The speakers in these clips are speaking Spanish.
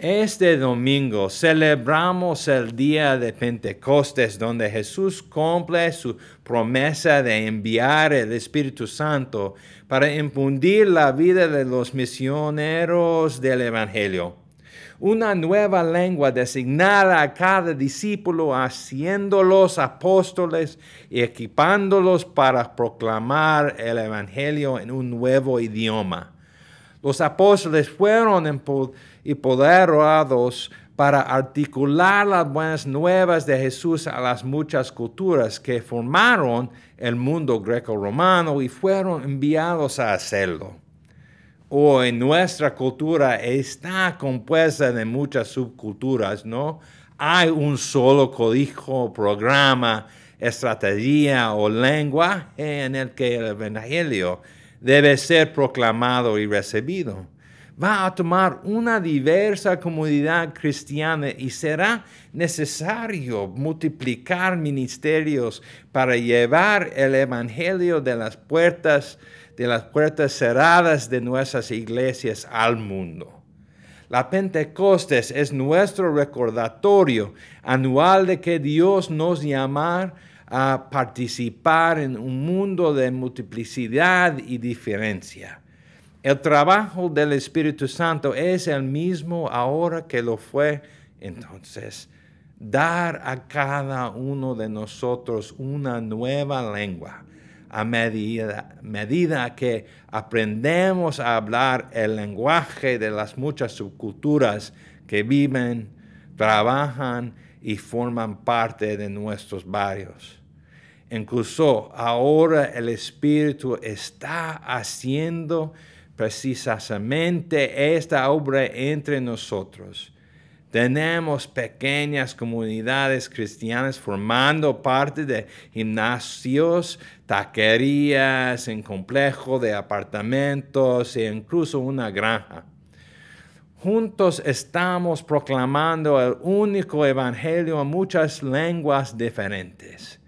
Este domingo celebramos el día de Pentecostes donde Jesús cumple su promesa de enviar el Espíritu Santo para impundir la vida de los misioneros del Evangelio. Una nueva lengua designada a cada discípulo haciéndolos apóstoles y equipándolos para proclamar el Evangelio en un nuevo idioma. Los apóstoles fueron empoderados para articular las buenas nuevas de Jesús a las muchas culturas que formaron el mundo greco-romano y fueron enviados a hacerlo. Hoy nuestra cultura está compuesta de muchas subculturas, ¿no? Hay un solo código, programa, estrategia o lengua en el que el Evangelio debe ser proclamado y recibido. Va a tomar una diversa comunidad cristiana y será necesario multiplicar ministerios para llevar el evangelio de las puertas de las puertas cerradas de nuestras iglesias al mundo. La Pentecostes es nuestro recordatorio anual de que Dios nos llamará a participar en un mundo de multiplicidad y diferencia. El trabajo del Espíritu Santo es el mismo ahora que lo fue entonces. Dar a cada uno de nosotros una nueva lengua a medida, medida que aprendemos a hablar el lenguaje de las muchas subculturas que viven, trabajan y forman parte de nuestros barrios. Incluso ahora el Espíritu está haciendo precisamente esta obra entre nosotros. Tenemos pequeñas comunidades cristianas formando parte de gimnasios, taquerías, en complejo de apartamentos e incluso una granja. Juntos estamos proclamando el único evangelio en muchas lenguas diferentes.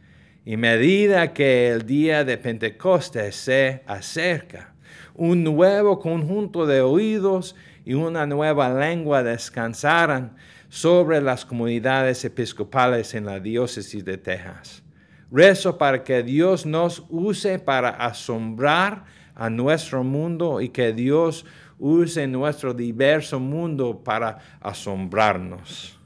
Y medida que el día de Pentecostés se acerca, un nuevo conjunto de oídos y una nueva lengua descansarán sobre las comunidades episcopales en la diócesis de Texas. Rezo para que Dios nos use para asombrar a nuestro mundo y que Dios use nuestro diverso mundo para asombrarnos.